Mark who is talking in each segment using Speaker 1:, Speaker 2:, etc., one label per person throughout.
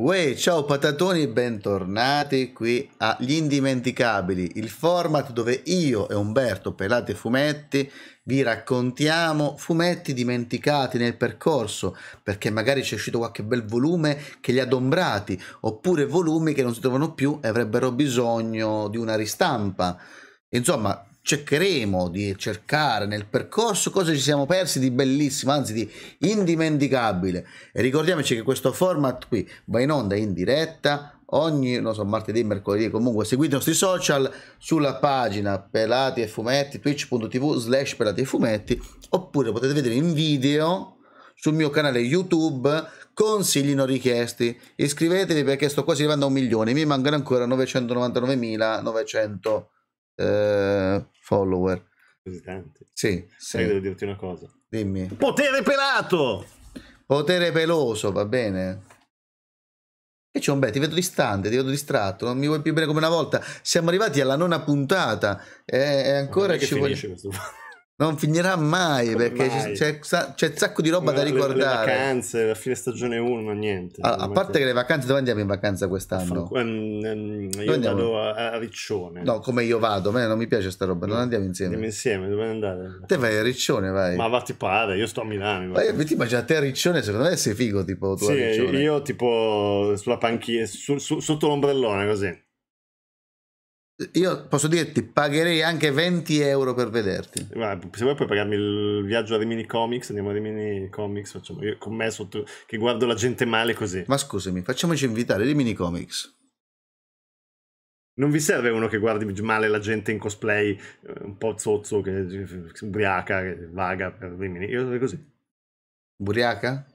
Speaker 1: Uè, ciao patatoni, bentornati qui a Gli Indimenticabili, il format dove io e Umberto Pelate Fumetti vi raccontiamo fumetti dimenticati nel percorso, perché magari c'è uscito qualche bel volume che li ha dombrati, oppure volumi che non si trovano più e avrebbero bisogno di una ristampa. Insomma, cercheremo di cercare nel percorso cosa ci siamo persi di bellissimo, anzi di indimenticabile. E ricordiamoci che questo format qui va in onda in diretta ogni, non so, martedì, mercoledì, comunque seguite i nostri social sulla pagina Pelati e Fumetti, twitch.tv slash Pelati e Fumetti, oppure potete vedere in video sul mio canale YouTube consigli non richiesti. Iscrivetevi perché sto quasi arrivando a un milione, mi mancano ancora 999.900 eh, follower. Così tanti. Sì, sì. Devo dirti una cosa. Dimmi. Potere pelato! Potere peloso, va bene. E c'è un bel, ti vedo distante, ti vedo distratto, non mi vuoi più bene come una volta. Siamo arrivati alla nona puntata e, e ancora ci vuole... Non finirà mai Come perché mai? C'è,
Speaker 2: c'è, un sacco di roba ma da eh, ricordare. Le, le vacanze, la fine stagione 1, ma niente. Allora, a parte che le
Speaker 1: vacanze, dove andiamo in vacanza quest'anno?
Speaker 2: Fra... Um, um, io vado a, a, Riccione.
Speaker 1: No, come io vado, a me non mi piace sta roba, no. non mm. andiamo insieme. Andiamo insieme, dove andare? Te vai a Riccione, vai. Ma
Speaker 2: va ti pare, io sto a Milano. Ma io,
Speaker 1: ti immagino a te a Riccione, secondo me sei figo tipo tu sì, Io
Speaker 2: tipo sulla panchina, su, su, sotto l'ombrellone così. Io posso dirti, pagherei anche 20 euro per vederti. se vuoi puoi pagarmi il viaggio a Rimini Comics, andiamo a Rimini Comics, facciamo io con me sotto, che guardo la gente male così. Ma scusami, facciamoci invitare Rimini Comics. Non vi serve uno che guardi male la gente in cosplay, eh, un po' zozzo, che, ubriaca, che vaga per Rimini. Io sarei così. Ubriaca?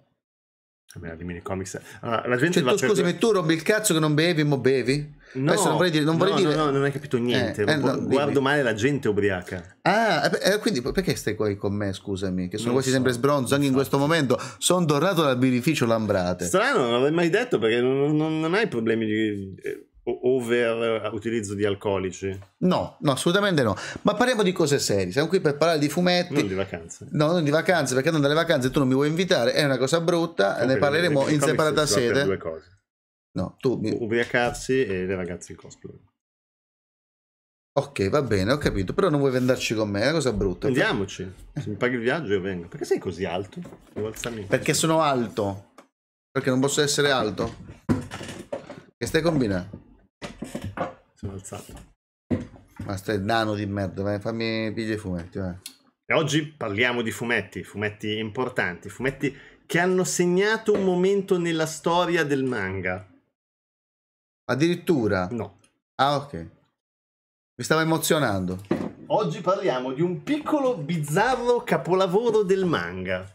Speaker 2: Vabbè, Rimini Comics. Allora, la gente cioè, va tu, per... Scusami, tu
Speaker 1: rompi il cazzo che non bevi, mo bevi? No, Adesso non vorrei dire... Non vorrei no, dire... No, no, non hai capito eh, niente. Eh, eh, no, Guardo dimmi.
Speaker 2: male la gente ubriaca.
Speaker 1: Ah, eh, eh quindi perché stai qui con me, scusami? Che sono non quasi so. sempre sbronzo, anche in questo momento. Sono dorato dal birrificio Lambrate. Strano,
Speaker 2: non l'avrei mai detto perché non, non, non hai problemi di eh, over utilizzo di alcolici?
Speaker 1: No, no, assolutamente no. Ma parliamo di cose serie. Siamo qui per parlare di fumetti. Non di vacanze. No, non di vacanze, perché non dalle vacanze tu non mi vuoi invitare, è una cosa brutta, Comunque, ne parleremo in separata sede. Due
Speaker 2: cose. No, tu mi... ubriacarsi e le ragazze in cosplay.
Speaker 1: Ok, va bene, ho capito, però non vuoi venderci con me, è una cosa brutta. Andiamoci, eh. se mi paghi il
Speaker 2: viaggio io vengo. Perché sei così alto? Devo alzarmi.
Speaker 1: Perché sono alto. Perché non posso essere alto. Che stai combinando? Sono alzato.
Speaker 2: Ma stai nano di merda, vai, fammi pigliare i fumetti, vai. E oggi parliamo di fumetti, fumetti importanti, fumetti che hanno segnato un momento nella storia del manga. Addirittura? No. Ah, ok. Mi
Speaker 1: stava emozionando. Oggi parliamo di un piccolo bizzarro capolavoro
Speaker 2: del manga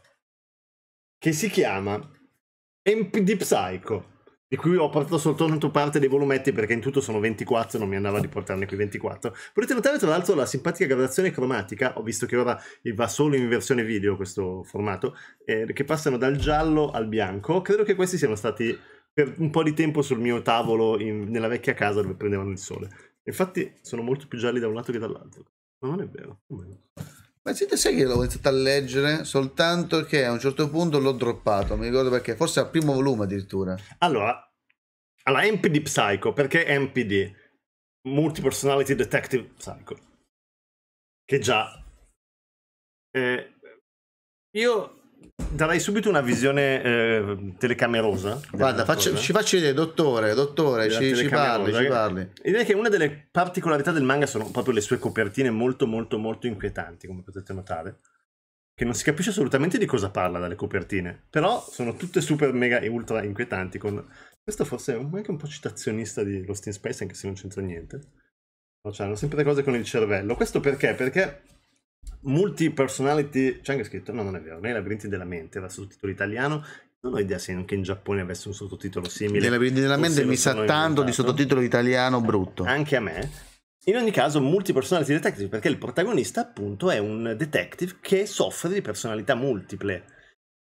Speaker 2: che si chiama MPD Psycho di cui ho portato soltanto parte dei volumetti perché in tutto sono 24, non mi andava di portarne qui 24. Potete notare tra l'altro la simpatica gradazione cromatica, ho visto che ora va solo in versione video questo formato, eh, che passano dal giallo al bianco, credo che questi siano stati per un po' di tempo sul mio tavolo in, nella vecchia casa dove prendevano il sole. Infatti sono molto più gialli da un lato che dall'altro. Ma non è vero.
Speaker 1: Ma siete sai che l'ho iniziato a leggere soltanto che a un certo punto l'ho droppato, mi ricordo perché, forse al primo volume addirittura.
Speaker 2: Allora, alla MPD Psycho, perché MPD? Multipersonality Detective Psycho. Che già... Eh, io darei subito una visione eh, telecamerosa. Guarda, faccio, ci faccio vedere, dottore, dottore, ci, ci, parli, ci parli. L'idea è che una delle particolarità del manga sono proprio le sue copertine molto, molto, molto inquietanti, come potete notare. Che non si capisce assolutamente di cosa parla dalle copertine. Però sono tutte super, mega e ultra inquietanti. Con... Questo forse è anche un po' citazionista di Lost in Space, anche se non c'entra niente. No, cioè, hanno sempre le cose con il cervello. Questo perché? Perché Multi-personality, c'è anche scritto, no non è vero, nei labirinti della mente, era sottotitolo italiano, non ho idea se anche in Giappone avesse un sottotitolo simile. Nei labirinti della mente mi sa tanto inventato. di sottotitolo
Speaker 1: italiano brutto.
Speaker 2: Anche a me. In ogni caso, multi-personality detective, perché il protagonista appunto è un detective che soffre di personalità multiple.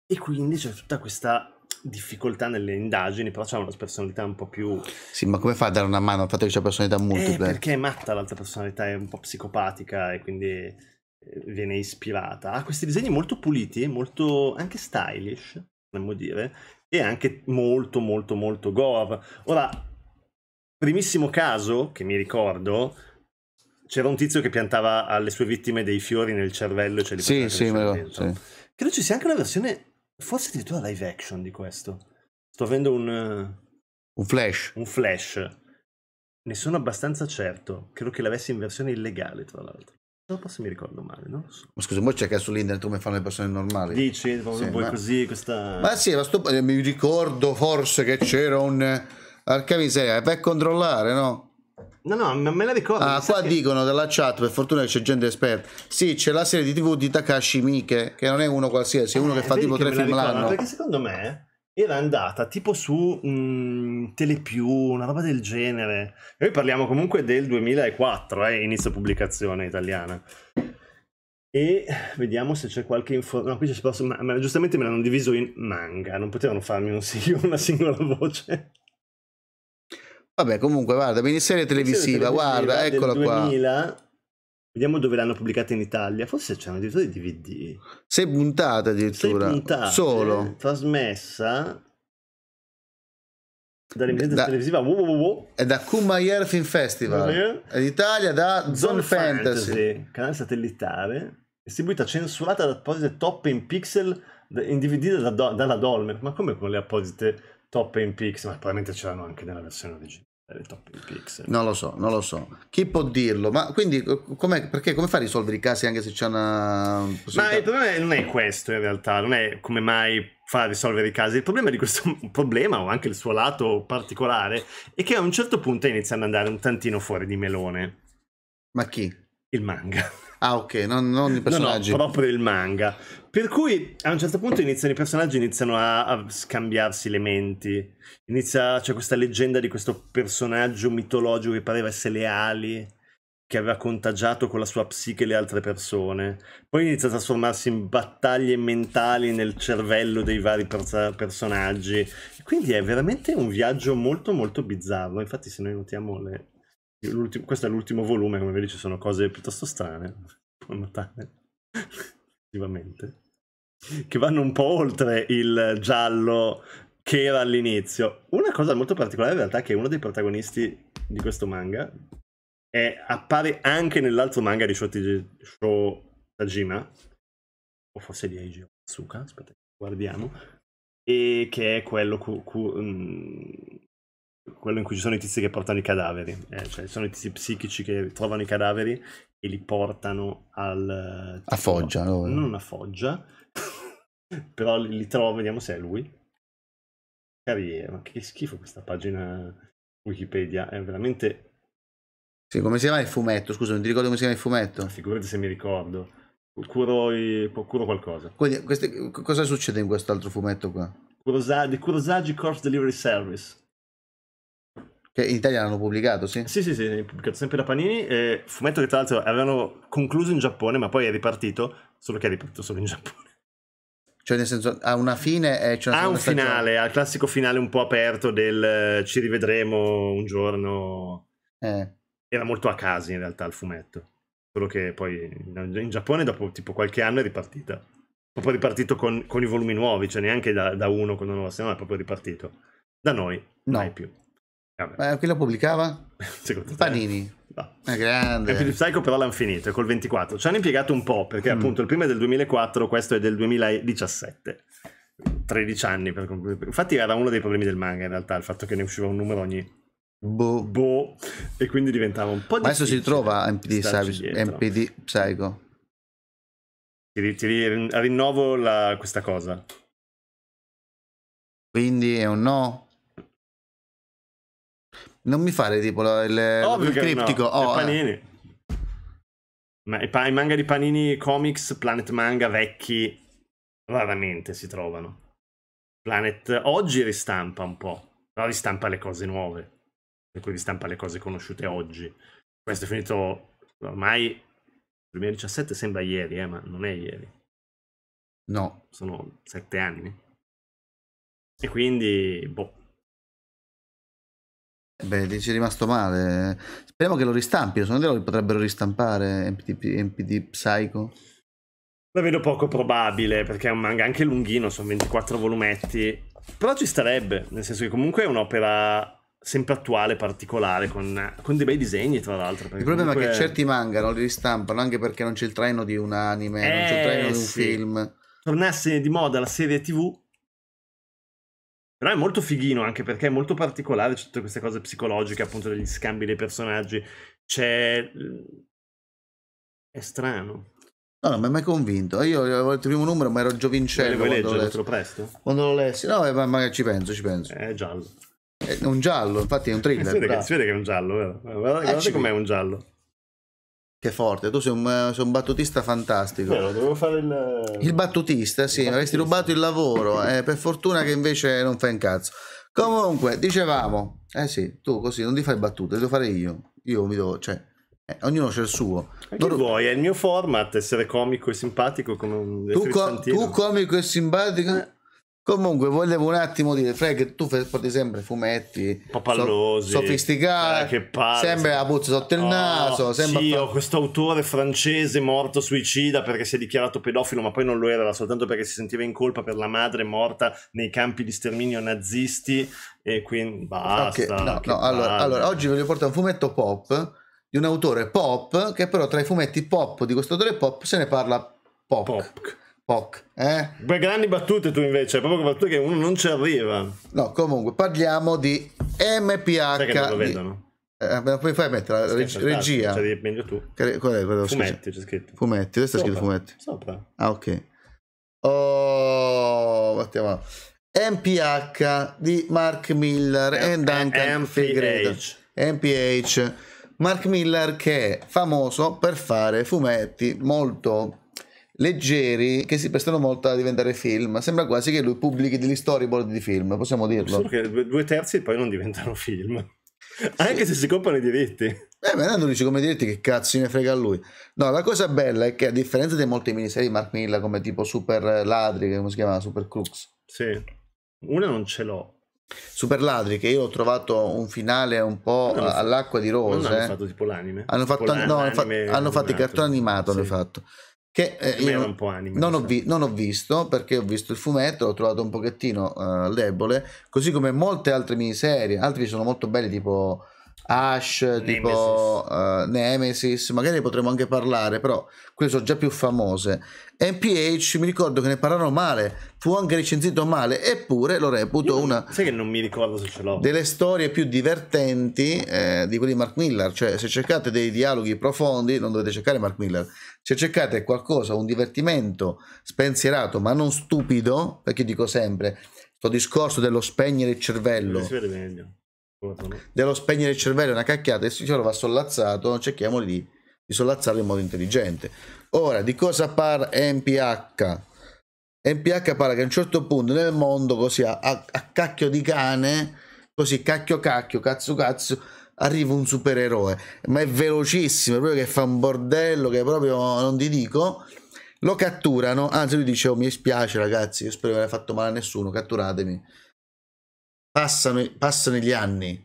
Speaker 2: E quindi c'è tutta questa difficoltà nelle indagini, però c'è una personalità un po' più...
Speaker 1: Sì, ma come fa a dare una mano al fatto che c'è personalità eh, multiple? Eh, perché
Speaker 2: è matta l'altra personalità, è un po' psicopatica e quindi eh, viene ispirata a questi disegni molto puliti, molto anche stylish, potremmo dire, e anche molto molto molto gore. Ora, primissimo caso che mi ricordo, c'era un tizio che piantava alle sue vittime dei fiori nel cervello, cioè li sì, sì, vero, sì. Credo ci sia anche una versione, forse addirittura live action di questo. Sto avendo un... Un flash. Un flash. Ne sono abbastanza certo. Credo che l'avessi in versione illegale, tra l'altro dopo se mi ricordo male, non lo so.
Speaker 1: Ma scusa, voi cercate sull'internet come fanno
Speaker 2: le persone normali? Dici, proprio sì, ma... così, questa... Ma sì,
Speaker 1: ma sto... Eh, mi ricordo forse che c'era un... Eh, arca miseria, per controllare, no? No, no, me la ricordo. Ah, qua che... dicono dalla chat, per fortuna che c'è gente esperta. Sì, c'è la serie di TV di Takashi Miike, che non è uno qualsiasi, è uno eh, che fa tipo tre film l'anno. Perché
Speaker 2: secondo me era andata tipo su mh, mhmm, Telepiù, una roba del genere. noi parliamo comunque del 2004, eh, inizio pubblicazione italiana. E vediamo se c'è qualche informazione. No, qui c'è posso... ma, ma giustamente me l'hanno diviso in manga, non potevano farmi un sig- una singola voce. Vabbè, comunque, guarda, miniserie televisiva, televisiva guarda, eccola 2000, qua. Vediamo dove l'hanno pubblicata in Italia. Forse c'è addirittura di DVD.
Speaker 1: Sei puntata addirittura. Sei puntata. Solo.
Speaker 2: Trasmessa
Speaker 1: dall'emittente da, televisiva www. È da Kumayer Film Festival. È d'Italia da Zone, Zone Fantasy. Fantasy.
Speaker 2: Canale satellitare. Distribuita censurata da apposite toppe in pixel in DVD dalla, dalla Dolmen. Ma come con le apposite toppe in pixel? Ma probabilmente ce l'hanno anche nella versione originale. Non lo
Speaker 1: so, non lo so. Chi può
Speaker 2: dirlo? Ma quindi come fa a risolvere i casi anche se c'è una... Ma il problema non è questo in realtà, non è come mai fa a risolvere i casi. Il problema di questo problema, o anche il suo lato particolare, è che a un certo punto inizia ad andare un tantino fuori di melone. Ma chi? Il manga. Ah, ok, non, non i personaggi. No, no, proprio il manga. Per cui a un certo punto iniziano i personaggi iniziano a, a scambiarsi le menti. Inizia, c'è questa leggenda di questo personaggio mitologico che pareva essere le ali che aveva contagiato con la sua psiche le altre persone. Poi inizia a trasformarsi in battaglie mentali nel cervello dei vari per- personaggi. Quindi è veramente un viaggio molto molto bizzarro. Infatti se noi notiamo le, questo è l'ultimo volume, come vedi ci sono cose piuttosto strane, puoi notare, effettivamente, che vanno un po' oltre il giallo che era all'inizio. Una cosa molto particolare in realtà è che uno dei protagonisti di questo manga è, appare anche nell'altro manga di Shotajima, o forse di Eiji Otsuka, aspetta, guardiamo, e che è quello cu- cu- mm, quello in cui ci sono i tizi che portano i cadaveri, eh, cioè sono i tizi psichici che trovano i cadaveri e li portano al... Eh, a
Speaker 1: Foggia, no? Non
Speaker 2: a Foggia, però li, li trovo, vediamo se è lui. Carriera, ma che schifo questa pagina Wikipedia, è veramente... Sì, come si chiama il fumetto? Scusa, non ti ricordo come si chiama il fumetto. Figurati se mi ricordo. Curo, i... curo qualcosa.
Speaker 1: Quindi, queste... cosa
Speaker 2: succede in quest'altro
Speaker 1: fumetto qua?
Speaker 2: Curosagi, Curosagi Corpse Delivery Service. Che in Italia l'hanno pubblicato, sì? Sì, sì, sì, pubblicato sempre da Panini. Eh, fumetto che tra l'altro avevano concluso in Giappone, ma poi è ripartito, solo che è ripartito solo in Giappone. Cioè, nel senso, ha
Speaker 1: una fine e
Speaker 2: c'è una Ha un finale, ha il classico finale un po' aperto del eh, ci rivedremo un giorno. Eh. Era molto a caso in realtà il fumetto. Solo che poi in Giappone dopo tipo qualche anno è ripartita. Proprio ripartito con, con i volumi nuovi, cioè neanche da, da uno con una nuova, se no è proprio ripartito. Da noi,
Speaker 1: no. mai più. Vabbè. Eh, qui la pubblicava? Secondo Panini. Te?
Speaker 2: No. È grande. Capito Psycho però l'hanno finito, è col 24. Ci hanno impiegato un po', perché mm. appunto il primo è del 2004, questo è del 2017. 13 anni per concludere. Infatti era uno dei problemi del manga in realtà, il fatto che ne usciva un numero ogni... Boh. boh. E quindi diventava un po' di... Adesso si trova MPD, Savage, MPD Psycho. Ti, ti rinnovo la, questa cosa.
Speaker 1: Quindi è un no?
Speaker 2: Non mi fare tipo il, Ovvio il criptico. No. Oh, eh. panini. Eh. Ma i, manga di Panini Comics, Planet Manga vecchi, raramente si trovano. Planet oggi ristampa un po', però ristampa le cose nuove, per cui ristampa le cose conosciute oggi. Questo è finito ormai 2017 sembra ieri, eh, ma non è ieri. No. Sono sette anni. E quindi, boh,
Speaker 1: Beh, ti ci è rimasto male. Speriamo che lo ristampino, se no lo potrebbero ristampare MPD, Psycho.
Speaker 2: La vedo poco probabile, perché è un manga anche lunghino, sono 24 volumetti. Però ci starebbe, nel senso che comunque è un'opera sempre attuale, particolare, con, con, dei bei disegni tra l'altro. Il problema comunque... è che certi
Speaker 1: manga non li ristampano anche perché non c'è il treno di un anime, eh, non c'è il treno di un eh, sì.
Speaker 2: film. Tornasse di moda la serie TV, però è molto fighino anche perché è molto particolare, c'è tutte queste cose psicologiche, appunto degli scambi dei personaggi. C'è... Eh, è strano.
Speaker 1: No, non mi ha mai convinto. Io avevo il primo numero, ma ero giovincello. Vuoi leggere? Te lo presto? Quando lo lessi. No, ma, ma ci penso, ci penso. Eh, è giallo. È un giallo, infatti è un eh, thriller. Si vede, che, si
Speaker 2: vede che è un giallo, vero? Guardate, ah, guardate com'è
Speaker 1: un giallo. Che forte, tu sei un, sei un battutista fantastico. Vero, dovevo
Speaker 2: fare il... il
Speaker 1: battutista, sì, mi avresti rubato il lavoro, eh, per fortuna che invece non fai un cazzo. Comunque, dicevamo, eh sì, tu così non ti fai battute, devo fare io. Io mi devo, cioè, eh,
Speaker 2: ognuno c'è il suo. Che Dor- vuoi, è il mio format, essere comico e simpatico come un... Tu, co- tu
Speaker 1: comico e simpatico... Eh, Comunque volevo un attimo dire, Frank, tu porti sempre
Speaker 2: fumetti
Speaker 1: papallosi, so,
Speaker 2: sofisticati, eh, sempre
Speaker 1: la puzza sotto il oh, naso. Sempre sì,
Speaker 2: fa... questo autore francese morto suicida perché si è dichiarato pedofilo, ma poi non lo era, era soltanto perché si sentiva in colpa per la madre morta nei campi di sterminio nazisti e quindi basta. Okay, no, no, allora, allora,
Speaker 1: oggi ve li un fumetto pop di un autore pop che però tra i fumetti pop di questo autore pop se ne parla pop. pop. Poc, eh? Beh, grandi battute tu invece, proprio battute che uno non ci arriva. No, comunque parliamo di MPH. Sai che non lo vedono? Eh, puoi fare mettere la reg- regia? C'è cioè, meglio tu. Che, qual è quello? Fumetti, c'è scritto. Fumetti, dove sta scritto fumetti? Sopra. Ah, ok. Oh, battiamo. MPH di Mark Miller e eh, Duncan eh, Figredo. MPH. Mark Miller che è famoso per fare fumetti molto leggeri che si prestano molto a diventare film. Sembra quasi che lui pubblichi degli storyboard di film, possiamo dirlo. Solo
Speaker 2: che due terzi poi non diventano film. Sì. Anche se si comprano i diritti. Eh, ma non dici come diritti,
Speaker 1: che cazzo ne frega a lui. No, la cosa bella è che a differenza di molte miniserie di Mark Miller, come tipo Super Ladri, che come si chiama? Super Crux.
Speaker 2: Sì, una non ce l'ho.
Speaker 1: Super Ladri, che io ho trovato un finale un po' no, all'acqua di rose. Non hanno eh. fatto
Speaker 2: tipo l'anime. Hanno fatto, tipo no, hanno fatto, hanno fatto il cartone
Speaker 1: animato, sì. hanno fatto che eh, io non, anime, non, ho vi- non, ho visto perché ho visto il fumetto, l'ho trovato un pochettino uh, debole, così come molte altre miniserie, altri sono molto belli tipo Ash, Nemesis. tipo uh, eh, Nemesis, magari potremmo anche parlare, però quelle sono già più famose. MPH mi ricordo che ne parlarono male, fu anche recensito male, eppure lo reputo Io, una... Sai che non mi ricordo se ce l'ho. Delle storie più divertenti eh, di quelli di Mark Miller, cioè se cercate dei dialoghi profondi non dovete cercare Mark Miller, se cercate qualcosa, un divertimento spensierato ma non stupido, perché dico sempre, questo discorso dello spegnere il cervello... Si vede meglio dello spegnere il cervello è una cacchiata, il signore va sollazzato, cerchiamo di, di sollazzarlo in modo intelligente. Ora, di cosa parla MPH? MPH parla che a un certo punto nel mondo, così a, a, cacchio di cane, così cacchio cacchio, cazzo cazzo, arriva un supereroe, ma è velocissimo, è proprio che fa un bordello che proprio non ti dico. Lo catturano, anzi lui dice, oh, mi spiace ragazzi, io spero che non abbia fatto male a nessuno, catturatemi passano, passano gli anni,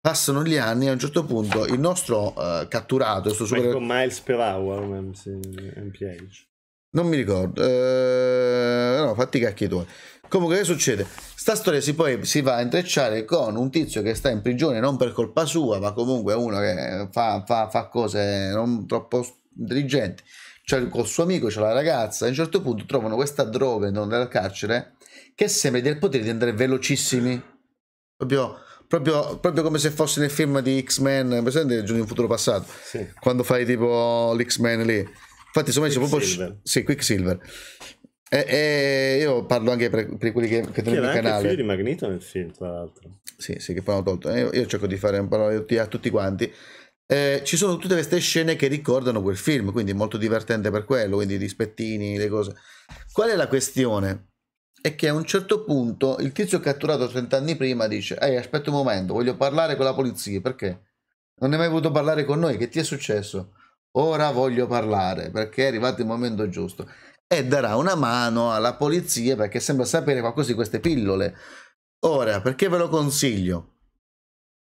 Speaker 1: passano gli anni a un certo punto il nostro uh, catturato sto super...
Speaker 2: miles per hour mph
Speaker 1: non mi ricordo eh, no fatti i cacchi tuoi comunque che succede sta storia si poi si va a intrecciare con un tizio che sta in prigione non per colpa sua ma comunque uno che fa, fa, fa cose non troppo intelligenti cioè col suo amico c'è la ragazza a un certo punto trovano questa droga nel carcere che sembra di avere il potere di andare velocissimi Proprio, proprio, proprio, come se fosse nel film di X-Men, presente Giorni del futuro passato, sì. quando fai tipo l'X-Men lì. Infatti, insomma, c'è proprio. Sì, Quicksilver. E, e, io parlo anche per, per quelli che, che tengono il canale. Anche C'era di
Speaker 2: Magneto nel film, tra l'altro.
Speaker 1: Sì, sì, che poi hanno tolto. Io, io, cerco di fare un parole a tutti quanti. Eh, ci sono tutte queste scene che ricordano quel film, quindi molto divertente per quello, quindi i rispettini, le cose. Qual è la questione? è che a un certo punto il tizio catturato 30 anni prima dice ehi aspetta un momento voglio parlare con la polizia perché non hai mai voluto parlare con noi che ti è successo ora voglio parlare perché è arrivato il momento giusto e darà una mano alla polizia perché sembra sapere qualcosa di queste pillole ora perché ve lo consiglio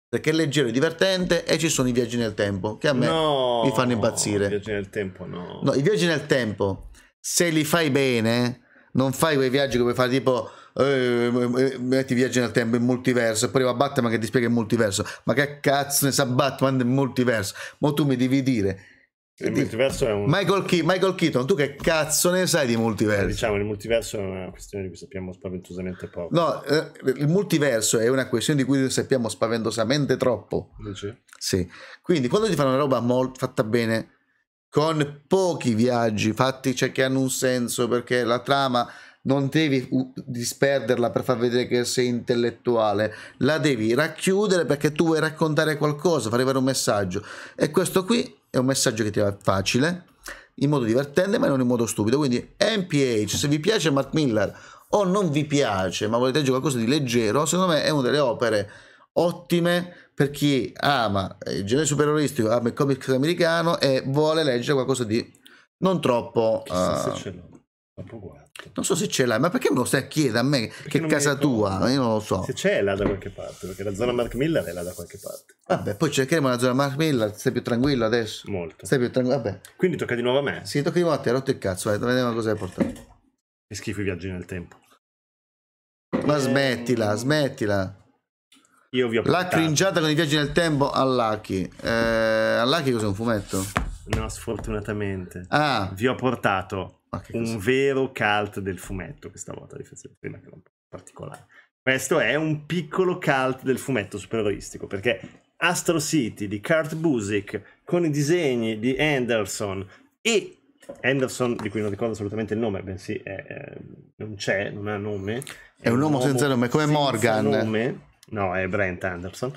Speaker 1: perché è leggero e divertente e ci sono i viaggi nel tempo che a me no, mi fanno impazzire. I viaggi
Speaker 2: nel tempo no.
Speaker 1: No, i viaggi nel tempo se li fai bene non fai quei viaggi come fai tipo eh, eh, eh, metti viaggi nel tempo in multiverso e poi va Batman che ti spiega il multiverso ma che cazzo ne sa Batman del multiverso ma tu mi devi dire il di... multiverso è un... Michael, Ke- Michael Keaton, tu che cazzo ne sai di multiverso? Diciamo, il
Speaker 2: multiverso è una questione di cui sappiamo spaventosamente poco. No,
Speaker 1: eh, il multiverso è una questione di cui sappiamo spaventosamente troppo. Dici? Sì. Quindi quando ti fanno una roba molt- fatta bene, con pochi viaggi fatti cioè, che hanno un senso perché la trama non devi disperderla per far vedere che sei intellettuale, la devi racchiudere perché tu vuoi raccontare qualcosa, far arrivare un messaggio. E questo qui è un messaggio che ti va facile, in modo divertente, ma non in modo stupido. Quindi MPH, se vi piace Mark Miller o non vi piace, ma volete leggere qualcosa di leggero, secondo me è una delle opere ottime per chi ama il genere superioristico, ama il comic americano e vuole leggere qualcosa di non troppo... uh, se eh, ce l'ho, Non so se ce l'hai, ma perché me lo stai a chiedere a me perché che è casa tua? Io non lo so. Se ce là da qualche parte,
Speaker 2: perché la zona Mark Miller è là da qualche parte.
Speaker 1: Vabbè, poi cercheremo la zona Mark Miller, stai più tranquillo adesso. Molto. Stai più tranquillo, vabbè. Quindi tocca di nuovo a me. Sì, tocca di nuovo a te, hai rotto il cazzo, vai, vediamo cosa hai portato.
Speaker 2: Che schifo i viaggi nel tempo.
Speaker 1: Ma smettila, smettila. Io vi ho La cringiata con i viaggi nel tempo all'Aki. Eh, all'Aki cos'è un fumetto?
Speaker 2: No, sfortunatamente. Ah. Vi ho portato un così? vero cult del fumetto questa volta, a differenza di prima che era un po' particolare. Questo è un piccolo cult del fumetto supereroistico, perché Astro City di Kurt Busick con i disegni di Anderson e Anderson, di cui non ricordo assolutamente il nome, bensì è, è, non c'è, non ha nome. È, è un, uomo senza nome, come senza Morgan. Nome, No, è Brent Anderson.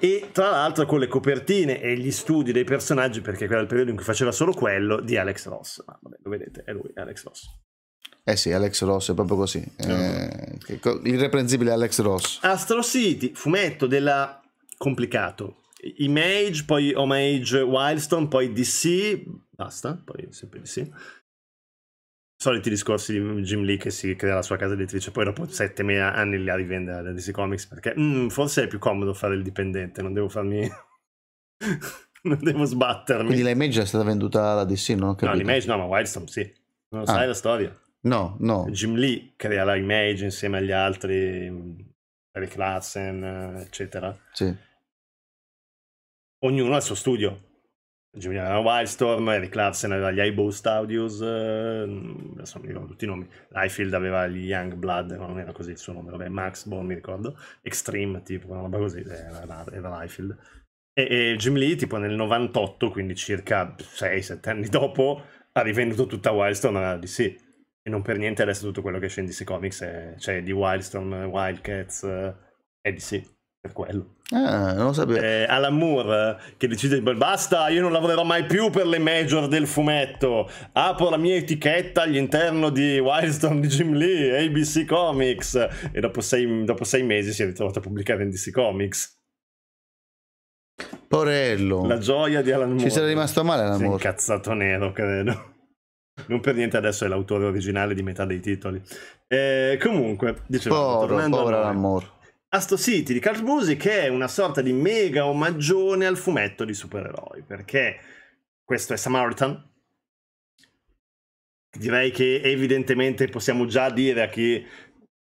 Speaker 2: E tra l'altro con le copertine e gli studi dei personaggi, perché quello era il periodo in cui faceva solo quello, di Alex Ross. Ah, vabbè, lo vedete, è lui, Alex Ross.
Speaker 1: Eh sì, Alex Ross è proprio così. Eh, eh. irreprensibile Alex Ross.
Speaker 2: Astro City, fumetto della... complicato. Image, poi Homage Wildstone, poi DC, basta, poi sempre DC soliti discorsi di Jim Lee che si crea la sua casa editrice, poi dopo 7.000 anni li ha rivende alla DC Comics perché mm, forse è più comodo fare il dipendente, non devo farmi... non devo sbattermi. Quindi l'Image
Speaker 1: è stata venduta alla DC, non ho capito. No, l'Image
Speaker 2: no, ma Wildstorm sì. Non ah. sai la storia?
Speaker 1: No, no.
Speaker 2: Jim Lee crea la Image insieme agli altri, Eric Larsen, eccetera. Sì. Ognuno ha il suo studio, Giuliano Wildstorm, Eric Larsen aveva gli Eyebow Studios, eh, adesso mi ricordo tutti i nomi, Liefeld aveva gli Young Blood, ma non era così il suo nome, vabbè, Max Bond mi ricordo, Extreme tipo, una roba così, eh, era, era E, e Jim Lee tipo nel 98, quindi circa 6-7 anni dopo, ha rivenduto tutta Wildstorm alla DC. E non per niente adesso tutto quello che esce in DC Comics è, cioè di Wildstorm, Wildcats, eh, è DC per quello. Ah, non lo sapevo. Eh, Alan Moore eh, che decide di basta, io non lavorerò mai più per le major del fumetto. Apro la mia etichetta all'interno di Wildstorm di Jim Lee, ABC Comics. E dopo sei, dopo sei mesi si è ritrovato a pubblicare in DC Comics. Porello. La gioia di Alan Moore. Ci sarà rimasto male Alan Moore. Incazzato nero, credo. Non per niente adesso è l'autore originale di metà dei titoli. Eh, comunque, dicevo, Poro, tornando povero Alan Moore a sto City di Carl Music che è una sorta di mega omaggione al fumetto di supereroi, perché questo è Samaritan. Direi che evidentemente possiamo già dire a chi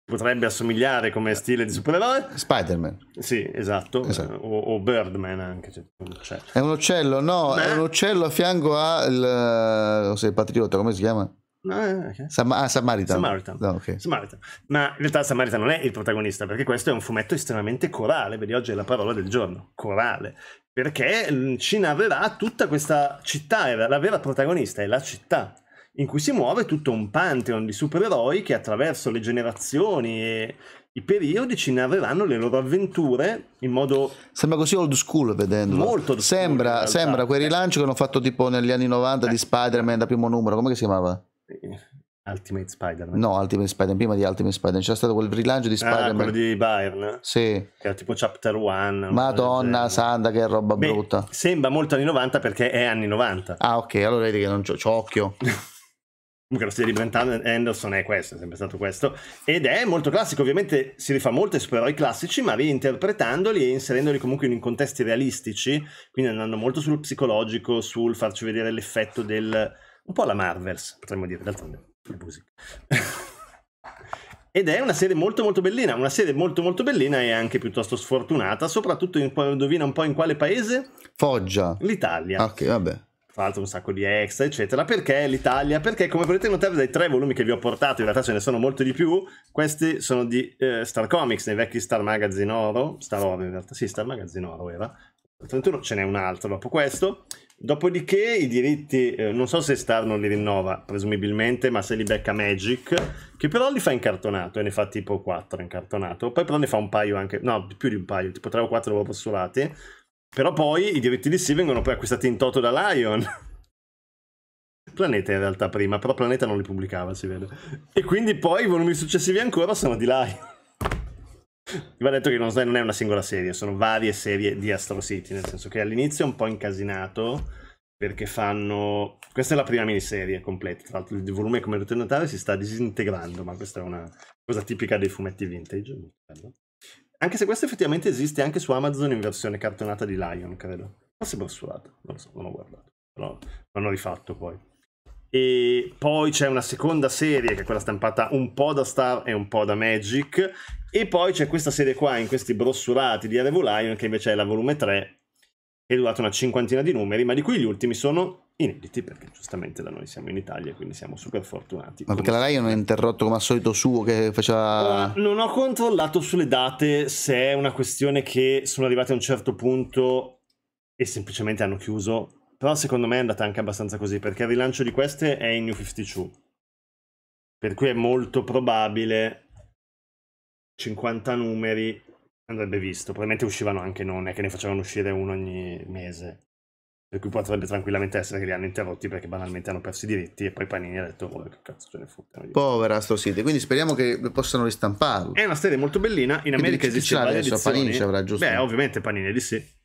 Speaker 2: potrebbe assomigliare come stile di supereroe. Spider-Man. Sì, esatto. esatto. O, o, Birdman anche. Cioè, un
Speaker 1: è un uccello, no, Beh. è un uccello a fianco al... Eh, sei patriota, come si chiama? Ah, eh, okay. Sam- ah, Samaritan. Samaritan. No, ah, okay.
Speaker 2: Samaritan. Ma in realtà Samaritan non è il protagonista, perché questo è un fumetto estremamente corale, vedi oggi è la parola del giorno, corale, perché mm, ci narrerà tutta questa città, la vera protagonista è la città, in cui si muove tutto un pantheon di supereroi che attraverso le generazioni e i periodi ci narreranno le loro avventure in modo sembra così old school vedendolo molto old sembra, school sembra
Speaker 1: quel rilancio che hanno fatto tipo negli anni 90 eh. di Spider-Man da primo numero come si chiamava?
Speaker 2: Ultimate Spider-Man.
Speaker 1: No, Ultimate Spider-Man, prima di Ultimate Spider-Man c'era stato quel rilancio di ah, Spider-Man. Ah, quello di Byron.
Speaker 2: Sì. Che era tipo Chapter One. Madonna santa che roba Beh, brutta. Sembra molto anni 90 perché è anni 90. Ah, ok, allora vedi che non c'ho, c'ho occhio. Comunque lo stile di Brent Anderson è questo, è sempre stato questo. Ed è molto classico, ovviamente si rifà molto ai supereroi classici, ma reinterpretandoli e inserendoli comunque in contesti realistici, quindi andando molto sul psicologico, sul farci vedere l'effetto del un po' la Marvels, potremmo dire, d'altronde, è musica. Ed è una serie molto molto bellina, una serie molto molto bellina e anche piuttosto sfortunata, soprattutto in, indovina un po' in quale paese? Foggia. L'Italia. Ok, vabbè. Tra l'altro un sacco di extra, eccetera. Perché l'Italia? Perché come potete notare dai tre volumi che vi ho portato, in realtà ce ne sono molti di più, questi sono di eh, Star Comics, nei vecchi Star Magazine Oro, Star Oro in realtà, sì, Star Magazine Oro era, 81 ce n'è un altro dopo questo. Dopodiché i diritti, eh, non so se Star non li rinnova, presumibilmente, ma se li becca Magic, che però li fa incartonato e ne fa tipo 4 incartonato. poi però ne fa un paio anche, no, più di un paio, tipo 3 o 4 dopo postulati, però poi i diritti di sì vengono poi acquistati in toto da Lion. Planeta in realtà prima, però Planeta non li pubblicava, si vede. E quindi poi i volumi successivi ancora sono di Lion. Va detto che non è una singola serie, sono varie serie di Astro City, nel senso che all'inizio è un po' incasinato perché fanno... Questa è la prima miniserie completa, tra l'altro il volume come potete notare si sta disintegrando, ma questa è una cosa tipica dei fumetti vintage, Anche se questo effettivamente esiste anche su Amazon in versione cartonata di Lion, credo. Forse borsurato, non lo so, non ho guardato, però l'hanno rifatto poi e poi c'è una seconda serie che è quella stampata un po' da Star e un po' da Magic e poi c'è questa serie qua in questi brossurati di Arevo Lion che invece è la volume 3 è durata una cinquantina di numeri ma di cui gli ultimi sono inediti perché giustamente da noi siamo in Italia quindi siamo super fortunati
Speaker 1: ma perché la Lion è interrotto come al solito suo che faceva
Speaker 2: oh, non ho controllato sulle date se è una questione che sono arrivati a un certo punto e semplicemente hanno chiuso però secondo me è andata anche abbastanza così, perché il rilancio di queste è in New 52. Per cui è molto probabile 50 numeri andrebbe visto. Probabilmente uscivano anche non, è che ne facevano uscire uno ogni mese. Per cui potrebbe tranquillamente essere che li hanno interrotti perché banalmente hanno perso i diritti e poi Panini ha detto oh, che cazzo ce ne fottano.
Speaker 1: Povera sto City quindi speriamo che possano ristamparlo.
Speaker 2: È una serie molto bellina, in America esiste varie edizioni. Panini ci avrà giusto. Beh, ovviamente Panini di sì.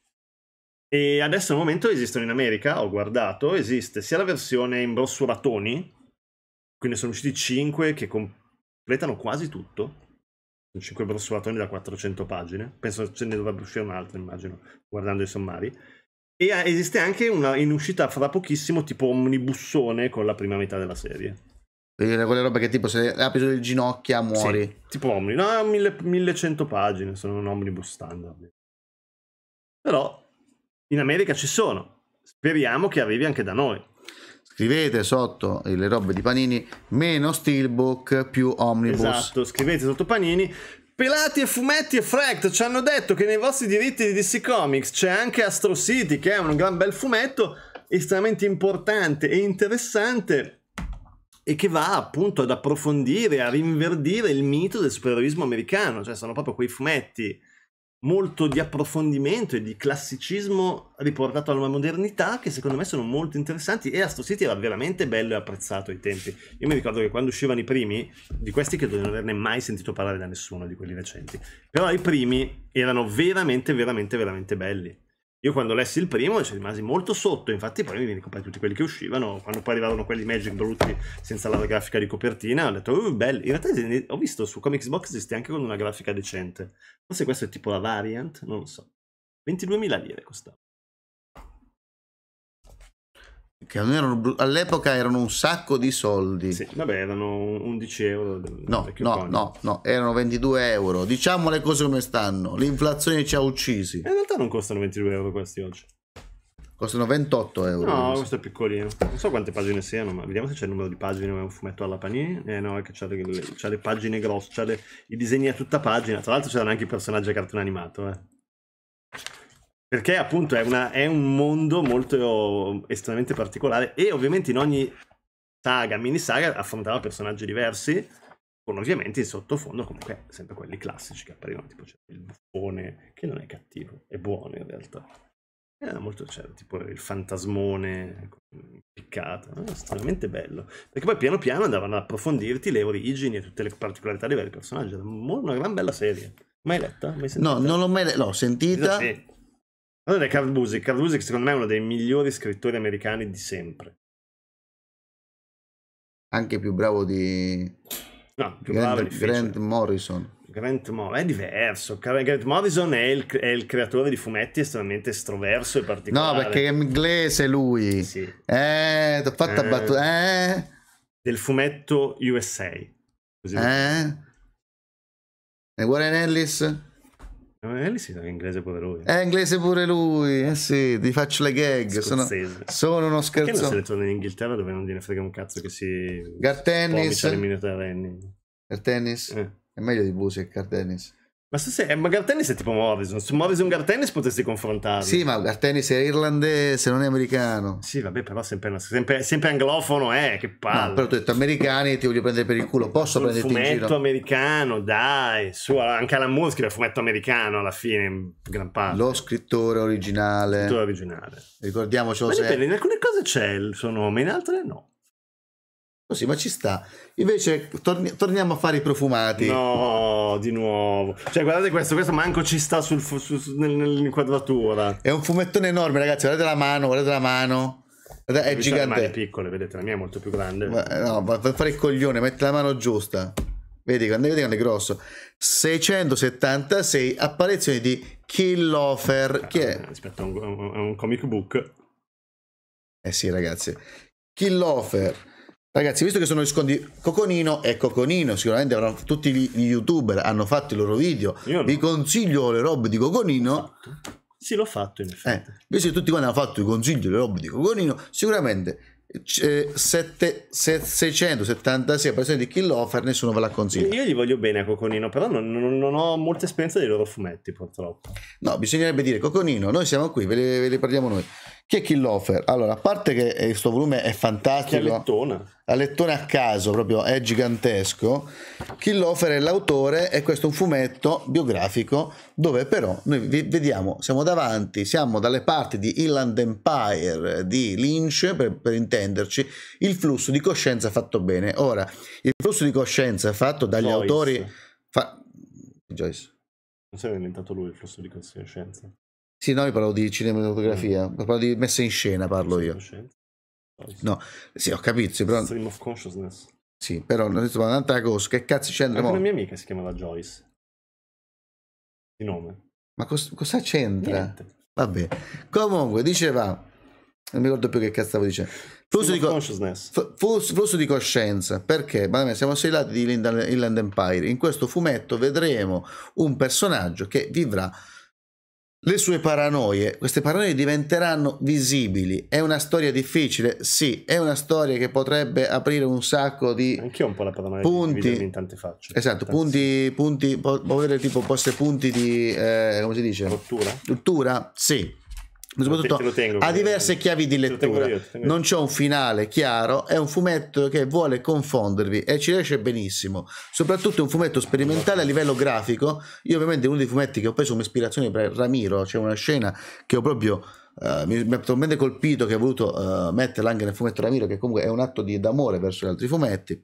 Speaker 2: E adesso al momento esistono in America, ho guardato, esiste sia la versione in brossuratoni, quindi sono usciti 5 che completano quasi tutto, sono 5 brossuratoni da 400 pagine, penso ce ne dovrebbe uscire un'altra immagino, guardando i sommari, e eh, esiste anche una in uscita fra pochissimo tipo omnibussone con la prima metà della serie. Quelle robe che tipo se apri sulle ginocchia muori. Sì, tipo omnibus, no, 1100 pagine, sono un omnibus standard. Però in America ci sono. Speriamo
Speaker 1: che arrivi anche da noi. Scrivete sotto le robe di Panini, meno steelbook, più omnibus. Esatto,
Speaker 2: scrivete sotto Panini. Pelati e fumetti e Fract ci hanno detto che nei vostri diritti di DC Comics c'è anche Astro City, che è un gran bel fumetto estremamente importante e interessante e che va appunto ad approfondire, a rinverdire il mito del supereroismo americano, cioè sono proprio quei fumetti molto di approfondimento e di classicismo riportato alla modernità che secondo me sono molto interessanti e Astro City era veramente bello e apprezzato ai tempi. Io mi ricordo che quando uscivano i primi, di questi che non averne mai sentito parlare da nessuno di quelli recenti, però i primi erano veramente veramente veramente belli. Io quando lessi il primo ci cioè, rimasi molto sotto, infatti poi mi comprai tutti quelli che uscivano, quando poi arrivavano quelli Magic brutti senza la grafica di copertina, ho detto, oh, belli, in realtà ho visto su Comics Box esiste anche con una grafica decente, forse questo è tipo la variant, non lo so, 22.000 lire costava
Speaker 1: che erano, all'epoca erano un sacco di soldi. Sì, vabbè, erano 11 euro. No, no, no, no, erano 22 euro. Diciamo le cose come stanno. L'inflazione ci ha uccisi. Eh, in
Speaker 2: realtà non costano 22 euro questi oggi. Costano 28 euro. No, questo è piccolino. Non so quante pagine siano, ma vediamo se c'è il numero di pagine. È un fumetto alla panini. Eh no, è che c'ha le, le, c'ha le pagine grosse, c'ha le, i disegni a tutta pagina. Tra l'altro c'erano anche i personaggi a cartone animato. Eh. Perché appunto è, una, è un mondo molto estremamente particolare e ovviamente in ogni saga, mini saga, affrontava personaggi diversi, con ovviamente in sottofondo comunque sempre quelli classici che apparivano, tipo c'è il buffone, che non è cattivo, è buono in realtà. Era eh, molto c'era tipo il fantasmone ecco, piccato, eh, estremamente bello. Perché poi piano piano andavano ad approfondirti le origini e tutte le particolarità dei vari personaggi. Era una gran bella serie. Mai letta? Mai no, non l'ho mai letta, l'ho sentita. Sì, allora, Carl Busick. Carl Busick, secondo me, è uno dei migliori scrittori americani di sempre.
Speaker 1: Anche più bravo di...
Speaker 2: No, più Grant, bravo di Grant
Speaker 1: Morrison.
Speaker 2: Grant Morrison è diverso. Grant Morrison è il, è il, creatore di fumetti estremamente estroverso e particolare. No, perché è
Speaker 1: inglese lui. Sì. Eh, t'ho fatta eh, battuta.
Speaker 2: Eh. Del fumetto USA.
Speaker 1: Così eh. E Warren Ellis?
Speaker 2: Ellis eh, è inglese pure lui.
Speaker 1: È inglese pure lui, eh sì, ti faccio le gag. Sono, sono, uno scherzo. Perché non seleziona
Speaker 2: in Inghilterra dove non gliene frega un cazzo che si... Gar tennis.
Speaker 1: le tennis? Eh. È meglio di Busi che Gar tennis.
Speaker 2: Ma, se sei, ma Gartennis è tipo Morrison. Su Morrison Gartennis potresti confrontarlo. Sì, ma Gartennis è irlandese, non è americano. Sì, vabbè, però sempre, sempre, sempre anglofono è, eh, che palle. No, però ho detto americani ti voglio prendere per il culo. Posso Sul prenderti in giro? fumetto americano, dai. Su, anche Alan Moore scrive fumetto americano alla fine, in
Speaker 1: gran parte. Lo scrittore originale. Lo scrittore originale. Ricordiamocelo ma sempre. in alcune cose c'è il suo nome, in altre no. Sì, ma ci sta. Invece torni-
Speaker 2: torniamo a fare i
Speaker 1: profumati.
Speaker 2: No, di nuovo. Cioè, guardate questo, questo manco ci sta sul, fu- su, su, nell'inquadratura.
Speaker 1: È un fumettone enorme, ragazzi. Guardate la mano, guardate la mano. Guardate, è gigante. è piccole, vedete, la mia è molto più grande. Ma, eh, no, per fare il coglione, mette la mano giusta. Vedi, quando, vedi quando è grosso. 676 apparizioni di Killofer. Ah, Chi è? Eh, aspetta, è un, un, un comic book. Eh sì, ragazzi. Killofer Ragazzi, visto che sono gli scondi Coconino e Coconino, sicuramente avranno, tutti gli youtuber hanno fatto i loro video. No. Vi consiglio le robe di Coconino. Sì, l'ho fatto in effetti. Eh, visto che tutti quanti hanno fatto i consigli le robe di Coconino, sicuramente eh, 7, 676 persone di Kill Offer, nessuno ve la consiglia. Io gli voglio bene a Coconino, però non, non, non ho molta esperienza dei
Speaker 2: loro fumetti, purtroppo.
Speaker 1: No, bisognerebbe dire Coconino, noi siamo qui, ve li parliamo noi. Chi è Killofer? Allora, a parte che questo eh, volume è fantastico. Che lettona. La lettone a caso, proprio, è gigantesco. Killofer è l'autore e questo è un fumetto biografico dove però noi vediamo, siamo davanti, siamo dalle parti di Inland Empire di Lynch, per, per intenderci, il flusso di coscienza fatto bene. Ora, il flusso di coscienza fatto dagli Joyce. autori... Fa...
Speaker 2: Joyce. Non si era inventato lui il flusso di coscienza?
Speaker 1: Sì, no, io parlo di cinematografia, mm. parlo di messa in scena, parlo io. No, sì, ho capito, però... Stream
Speaker 2: of consciousness.
Speaker 1: Sì, però non sto un'altra cosa, che cazzo c'entra? Anche mo? una mia
Speaker 2: amica si chiamava Joyce. Di nome.
Speaker 1: Ma cos- cosa c'entra? Niente. Vabbè. Comunque, diceva... Non mi ricordo più che cazzo stavo dicendo. Flusso di, co- flusso di, coscienza. Perché? Ma siamo sei lati di Inland Empire. In questo fumetto vedremo un personaggio che vivrà le sue paranoie, queste paranoie diventeranno visibili. È una storia difficile, sì, è una storia che potrebbe aprire un sacco di Anch'io un po' la paranoia punti in
Speaker 2: tante facce. Esatto,
Speaker 1: punti, punti può avere tipo poste punti di eh, come si dice? Rottura? Rottura, sì
Speaker 2: soprattutto te, tengo, ha
Speaker 1: diverse chiavi di lettura. Io, non c'è un finale chiaro, è un fumetto che vuole confondervi e ci riesce benissimo. Soprattutto è un fumetto sperimentale a livello grafico. Io ovviamente uno dei fumetti che ho preso come ispirazione per Ramiro, c'è cioè una scena che ho proprio Uh, mi, ha talmente colpito che ho voluto uh, metterla anche nel fumetto Ramiro, che comunque è un atto di d'amore verso gli altri fumetti.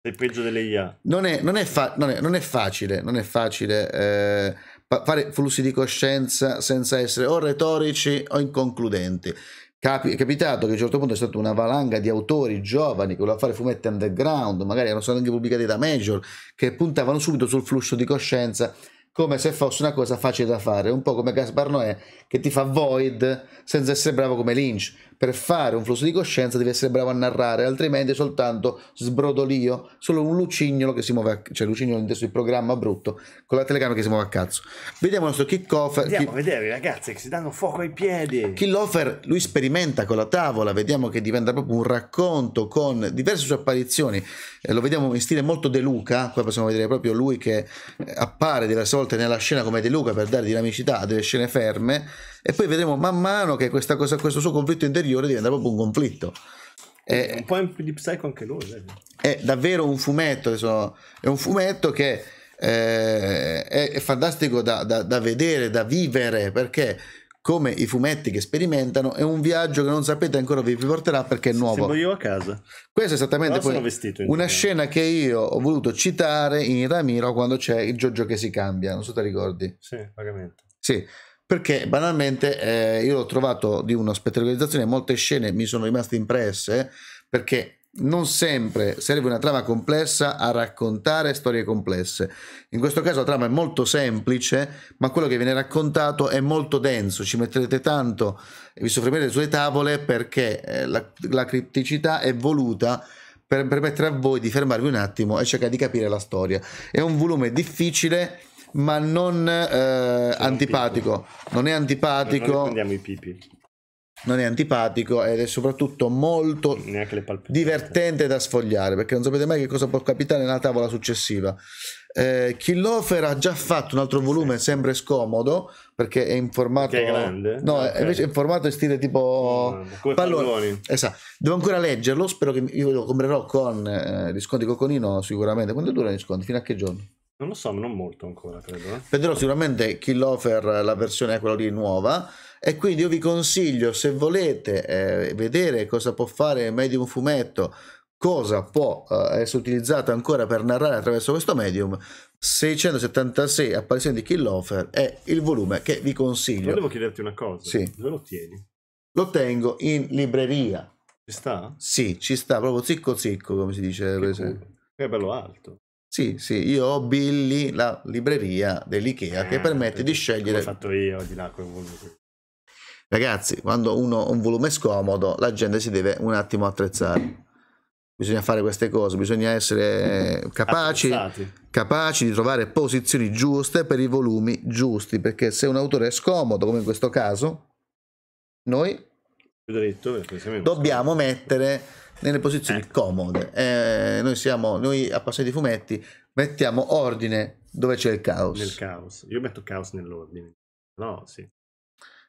Speaker 2: È peggio delle IA.
Speaker 1: Non è, non è, fa- non è, non è facile, non è facile. Eh fare flussi di coscienza senza essere o retorici o inconcludenti. Capi- è capitato che a un certo punto è stata una valanga di autori giovani che volevano fare fumetti underground, magari erano stati anche pubblicati da Major, che puntavano subito sul flusso di coscienza come se fosse una cosa facile da fare, un po' come Gaspar Noè che ti fa Void senza essere bravo come Lynch, per fare un flusso di coscienza devi essere bravo a narrare, altrimenti soltanto sbrodolio, solo un lucignolo che si muove, a, cioè lucignolo inteso il programma brutto, con la telecamera che si muove a cazzo. Vediamo il nostro kick-off. Andiamo chi... a
Speaker 2: vedere ragazzi che
Speaker 1: si danno fuoco ai piedi. Kill-offer, lui sperimenta con la tavola, vediamo che diventa proprio un racconto con diverse sue apparizioni, eh, lo vediamo in stile molto De Luca, qua possiamo vedere proprio lui che eh, appare diverse volte nella scena come De Luca per dare dinamicità a delle scene ferme e poi vedremo man mano che questa cosa, questo suo conflitto interiore interiore diventa proprio un conflitto. È,
Speaker 2: eh, un po' di psycho anche lui. Vedi.
Speaker 1: È davvero un fumetto, sono, è un fumetto che eh, è, è, fantastico da, da, da, vedere, da vivere, perché come i fumetti che sperimentano è un viaggio che non sapete ancora vi porterà perché è nuovo. Sembro io
Speaker 2: a casa. Questo è esattamente poi una
Speaker 1: scena che io ho voluto citare in Ramiro quando c'è il Giorgio che si cambia, non so se te ricordi. Sì, vagamente. Sì, perché banalmente eh, io l'ho trovato di una spettacolarizzazione, molte scene mi sono rimaste impresse perché non sempre serve una trama complessa a raccontare storie complesse. In questo caso la trama è molto semplice, ma quello che viene raccontato è molto denso, ci metterete tanto, e vi soffermerete sulle tavole perché eh, la, la cripticità è voluta per permettere a voi di fermarvi un attimo e cercare di capire la storia. È un volume difficile ma non eh, antipatico. Non è antipatico. Non prendiamo i pipi. Non è antipatico ed è soprattutto molto divertente da sfogliare perché non sapete mai che cosa può capitare nella tavola successiva. Eh, Killofer ha già fatto un altro volume, sempre scomodo perché è in formato. Che è grande? No, ah, okay. invece è in formato in stile tipo. Mm, come pallone. Esatto. Devo ancora leggerlo. Spero che io lo comprerò con eh, gli sconti Cocconino. Sicuramente. Quanto durano gli sconti? Fino a che giorno?
Speaker 2: Non lo so, non molto ancora, credo. Eh.
Speaker 1: Vedrò sicuramente Killofer, la versione è quella lì nuova. E quindi io vi consiglio, se volete eh, vedere cosa può fare Medium Fumetto, cosa può eh, essere utilizzato ancora per narrare attraverso questo medium, 676 apparizioni di Killofer è il volume che vi consiglio. Volevo
Speaker 2: chiederti una cosa. Sì. Dove lo tieni?
Speaker 1: Lo tengo in libreria. Ci sta? Sì, ci sta, proprio zicco zicco, come si dice. Che, che bello alto. Sì, sì, io ho Billy, la libreria dell'IKEA eh, che permette di scegliere...
Speaker 2: L'ho fatto io, di là, come volume.
Speaker 1: Ragazzi, quando uno ha un volume scomodo, la gente si deve un attimo attrezzare. Bisogna fare queste cose, bisogna essere capaci, capaci di trovare posizioni giuste per i volumi giusti, perché se un autore è scomodo, come in questo caso, noi detto, dobbiamo scomodo. mettere nelle posizioni eh. comode. Eh, noi siamo, noi appassionati di fumetti, mettiamo ordine dove c'è il caos. Nel
Speaker 2: caos. Io metto caos nell'ordine. No, sì.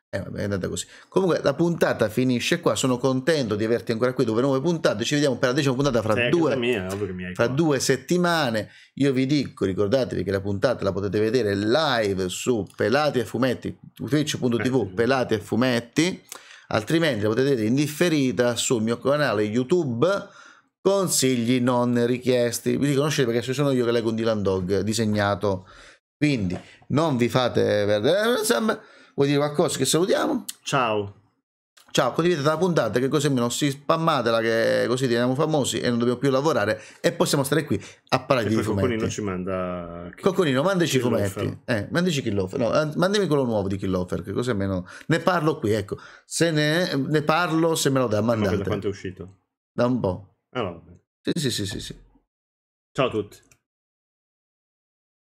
Speaker 1: Eh, vabbè, è andata così. Comunque la puntata finisce qua. Sono contento di averti ancora qui dove nuove puntate. Ci vediamo per la decima puntata fra, sì, due, mia, fra due, settimane. Io vi dico, ricordatevi che la puntata la potete vedere live su Pelati e Fumetti, twitch.tv eh, Pelati e Fumetti altrimenti la potete vedere indifferita sul mio canale YouTube consigli non richiesti. Vi riconoscete perché sono io che leggo un Dylan Dog disegnato. Quindi non vi fate perdere. Vuoi dire qualcosa che salutiamo? Ciao ciao condividete la puntata che così meno si spammatela che così diventiamo famosi e non dobbiamo più lavorare e possiamo stare qui a parlare e di fumetti Cocconino ci
Speaker 2: manda
Speaker 1: Cocconino mandaci i fumetti eh, mandaci Killofer no, mandami quello nuovo di Killofer che così meno ne parlo qui ecco se ne, ne parlo se me lo dà
Speaker 2: mandate ma da quanto è uscito?
Speaker 1: da un po' allora. Ah, sì sì sì sì, sì. ciao a tutti